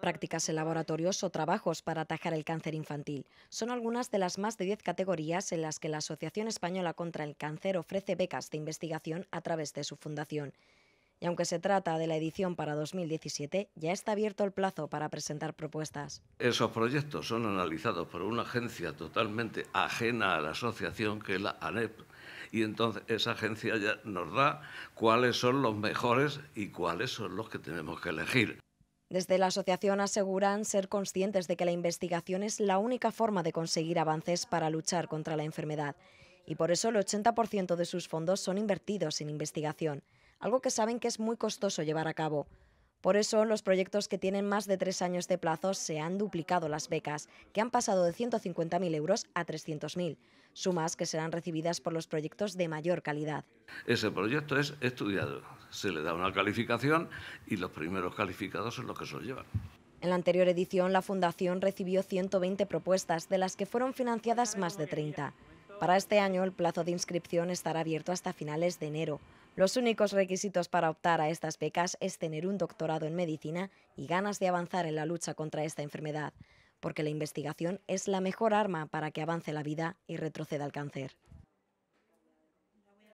Prácticas en laboratorios o trabajos para atajar el cáncer infantil son algunas de las más de 10 categorías en las que la Asociación Española contra el Cáncer ofrece becas de investigación a través de su fundación. Y aunque se trata de la edición para 2017, ya está abierto el plazo para presentar propuestas. Esos proyectos son analizados por una agencia totalmente ajena a la asociación, que es la ANEP, y entonces esa agencia ya nos da cuáles son los mejores y cuáles son los que tenemos que elegir. Desde la asociación aseguran ser conscientes de que la investigación es la única forma de conseguir avances para luchar contra la enfermedad y por eso el 80% de sus fondos son invertidos en investigación, algo que saben que es muy costoso llevar a cabo. Por eso, los proyectos que tienen más de tres años de plazo se han duplicado las becas, que han pasado de 150.000 euros a 300.000, sumas que serán recibidas por los proyectos de mayor calidad. Ese proyecto es estudiado, se le da una calificación y los primeros calificados son los que se los llevan. En la anterior edición, la Fundación recibió 120 propuestas, de las que fueron financiadas más de 30. Para este año, el plazo de inscripción estará abierto hasta finales de enero. Los únicos requisitos para optar a estas becas es tener un doctorado en medicina y ganas de avanzar en la lucha contra esta enfermedad, porque la investigación es la mejor arma para que avance la vida y retroceda el cáncer.